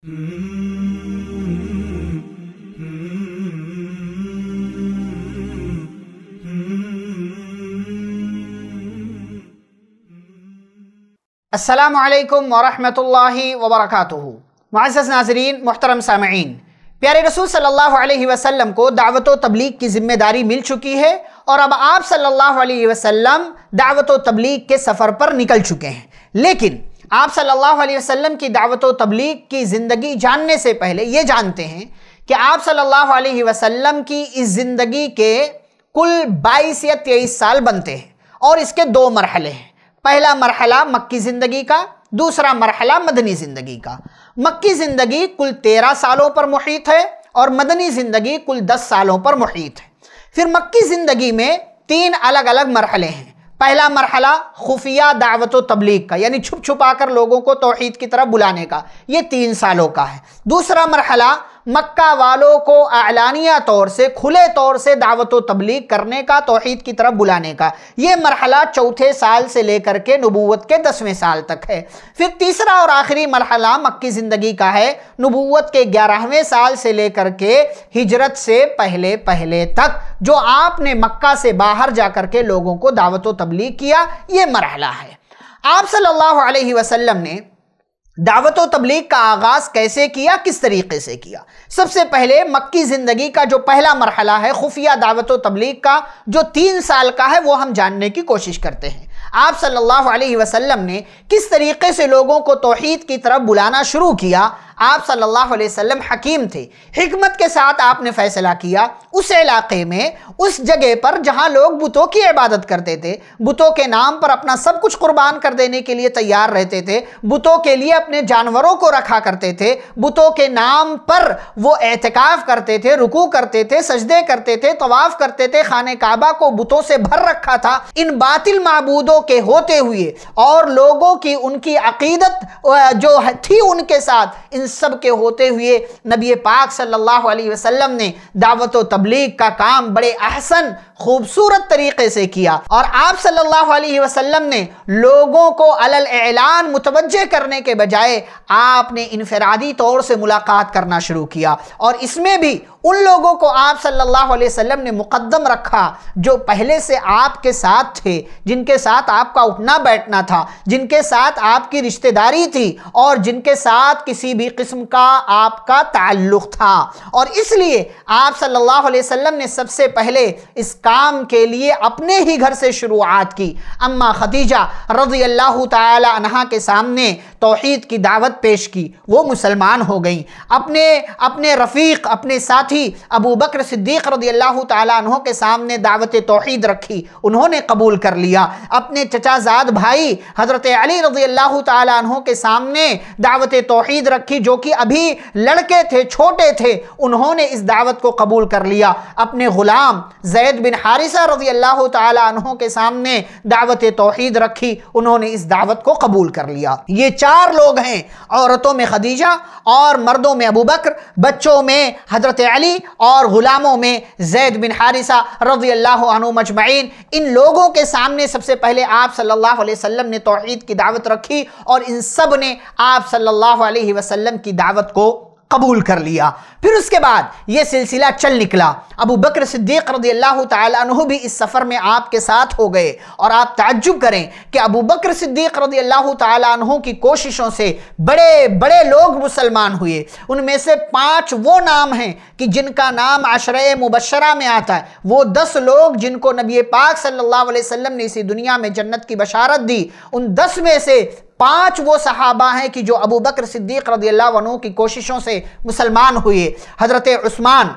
असलम वरहि वबरक मज़ नाजरीन मोहतरम सामीन प्यारे रसूल सल्लल्लाहु अलैहि वसल्लम को दावत तबलीग की ज़िम्मेदारी मिल चुकी है और अब आप सल्लल्लाहु अलैहि वसल्लम दावत तबलीग के सफ़र पर निकल चुके हैं लेकिन आप सल्लल्लाहु अलैहि वसल्लम की दावत व तबलीग की ज़िंदगी जानने से पहले ये जानते हैं कि आप सल्लल्लाहु अलैहि वसल्लम की इस ज़िंदगी के कुल 22 या 23 साल बनते हैं और इसके दो मरहले हैं पहला मरहला मक्की ज़िंदगी का दूसरा मरहला मदनी ज़िंदगी का मक्की ज़िंदगी कुल तेरह सालों पर मुहित है और मदनी ज़िंदगी कुल दस सालों पर मुहित है फिर मक्की ज़िंदगी में तीन अलग अलग मरहले हैं पहला मरहला खुफिया दावत तबलीग का यानी छुप छुपा कर लोगों को तोहहीद की तरफ बुलाने का ये तीन सालों का है दूसरा मरहला मक्का वालों को अलानिया तौर से खुले तौर से दावत तबलीग करने का तोहद की तरफ बुलाने का ये मरहला चौथे साल से लेकर के नबूत के दसवें साल तक है फिर तीसरा और आखिरी मरहला मक्की ज़िंदगी का है नबूत के ग्यारहवें साल से लेकर के हिजरत से पहले पहले तक जो आपने मक्का से बाहर जा कर के लोगों को दावत तबलीग किया ये मरहला है आप सल्लल्लाहु अलैहि वसल्लम ने दावत तबलीग का आगाज़ कैसे किया किस तरीके से किया सबसे पहले मक्की ज़िंदगी का जो पहला मरहला है खुफिया दावत तबलीग का जो तीन साल का है वो हम जानने की कोशिश करते हैं आप सल्लल्लाहु अलैहि वसल्लम ने किस तरीके से लोगों को तोहहीद की तरफ बुलाना शुरू किया आप सल्लल्लाहु अलैहि वसल्लम हकीम थे हिकमत के साथ आपने फ़ैसला किया उस इलाके में उस जगह पर जहाँ लोग बुतों की इबादत करते थे बुतों के नाम पर अपना सब कुछ कुर्बान कर देने के लिए तैयार रहते थे बुतों के लिए अपने जानवरों को रखा करते थे बुतों के नाम पर वो एहतिकाफ़ करते थे रुकू करते थे सजदे करते थे तवाफ़ करते थे खाने काबा को बुतों से भर रखा था इन बातिल मबूदों के होते हुए और लोगों की उनकी अकीदत जो थी उनके साथ इन सब के होते हुए नबी पाक सल्लल्लाहु अलैहि वसल्लम ने दावत तबलीग का काम बड़े अहसन खूबसूरत तरीके से किया और आप सल्लल्लाहु अलैहि वसल्लम ने लोगों को अलल ऐलान मुतवजह करने के बजाय आपने इनफरादी तौर से मुलाकात करना शुरू किया और इसमें भी उन लोगों को आप सल्लल्लाहु अलैहि वसल्लम ने मुकदम रखा जो पहले से आपके साथ थे जिनके साथ आपका उठना बैठना था जिनके साथ आपकी रिश्तेदारी थी और जिनके साथ किसी भी किस्म का आपका ताल्लुक़ था और इसलिए आप सल्लल्लाहु अलैहि वसल्लम ने सबसे पहले इसका काम के लिए अपने ही घर से शुरुआत की अम्मा खदीजा रजी अल्लाह तहा के सामने तोहद की दावत पेश की वो मुसलमान हो गई अपने अपने रफ़ीक अपने साथी अबू बकर सिद्दीक़ रजी अल्लाह तहों के सामने दावत तोहद रखी उन्होंने कबूल कर लिया अपने चचाजाद भाई हज़रत अली रजी अल्लाह तहों के सामने दावत तोहद रखी जो कि अभी लड़के थे छोटे थे उन्होंने इस दावत को कबूल कर लिया अपने ग़ुलाम जैद बिन हारिसा रजी अल्लाह तहों के सामने दावत तोहद रखी उन्होंने इस दावत को कबूल कर लिया ये चार लोग हैं औरतों में खदीजा और मर्दों में अबू बकर बच्चों में हजरत अली और ग़ुलामों में जैद बिन हारिसा रजी अल्लाह मजमैन इन लोगों के सामने सबसे पहले आप सल्लल्लाहु अलैहि वसल्लम ने तोहद की दावत रखी और इन सब ने आप सल्लल्लाहु अलैहि वसल्लम की दावत को कबूल कर लिया फिर उसके बाद ये सिलसिला चल निकला अबू बकर सिद्दीक रजी अल्लाह तु भी इस सफ़र में आपके साथ हो गए और आप ताज्जुब करें कि अबू बकर सिद्दीक रजी अल्लाह तु की कोशिशों से बड़े बड़े लोग मुसलमान हुए उनमें से पाँच वो नाम हैं कि जिनका नाम आशर मुबशरा में आता है वो दस लोग जिनको नबी पाक सल्लल्लाहु अलैहि वसल्लम ने इसी दुनिया में जन्नत की बशारत दी उन दस में से पांच वो सहाबा हैं कि जो अबू बकर सिद्दीक रदी अल्लाह की कोशिशों से मुसलमान हुए हज़रत उस्मान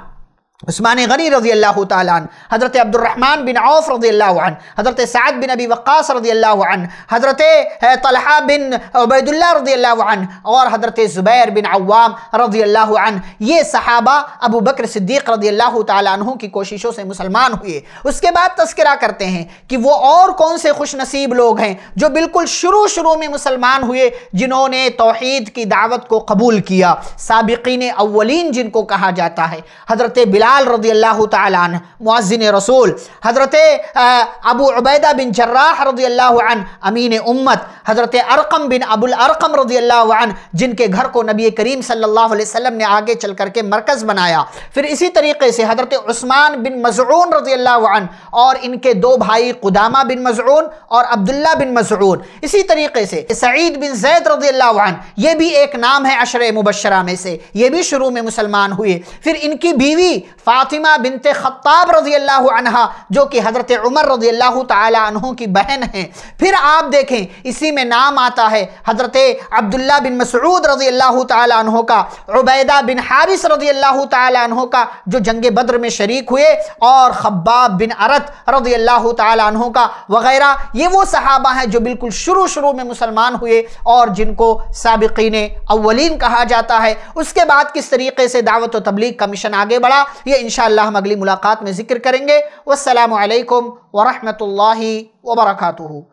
उस्मान गनी रजी अल्लाह तन हज़रत अब्दुलरहमान बिन औफ रजी अल्लाह हज़रत साद बिन अबी वक़ास रजी अल्लाह हज़रत तलहा बिन उबैदुल्ला रजी अल्लाह और हज़रत ज़ुबैर बिन अवाम रजी अल्लाह ये सहाबा अबू बकर सिद्दीक़ रजी अल्लाह तु की कोशिशों से मुसलमान हुए उसके बाद तस्करा करते हैं कि वो और कौन से खुश नसीब लोग हैं जो बिल्कुल शुरू शुरू में मुसलमान हुए जिन्होंने तोहद की दावत को कबूल किया सबक़िन अवलिन जिनको कहा जाता है हज़रत बिला बिलाल रदी अल्लाह तन रसूल हज़रत अबू उबैदा बिन जर्राह रदी अल्लाह अमीन उम्मत हज़रत अरकम बिन अबुल अरकम रदी अल्लाह जिनके घर को नबी करीम सल्लल्लाहु अलैहि वसल्लम ने आगे चल करके मरकज़ बनाया फिर इसी तरीके से हज़रत उस्मान बिन मज़ून रदी अल्लाह और इनके दो भाई कुदामा बिन मज़ून और अब्दुल्ला बिन मज़ून इसी तरीके से सईद बिन जैद रदी अल्लाह ये भी एक नाम है अशर मुबशरा में से ये भी शुरू में मुसलमान हुए फिर इनकी बीवी फ़ातिमा बिनते ख़त्ताब रज़ी अल्लाह अनहा जो कि हज़रत उमर रज़ी अल्लाह तहों की बहन हैं फिर आप देखें इसी में नाम आता है हज़रत अब्दुल्ला बिन मसरूद रज़ी अल्लाह तहों का उबैदा बिन हारिस रज़ी अल्लाह तहों का जो जंग बद्र में शरीक हुए और खब्बाब बिन अरत रज़ी अल्लाह तहों का वगैरह ये वो सहाबा हैं जो बिल्कुल शुरू शुरू में मुसलमान हुए और जिनको सबकिन अवलिन कहा जाता है उसके बाद किस तरीके से दावत तबलीग कमीशन आगे बढ़ा ये इन हम अगली मुलाकात में ज़िक्र करेंगे वालकम वरहमल वबरकू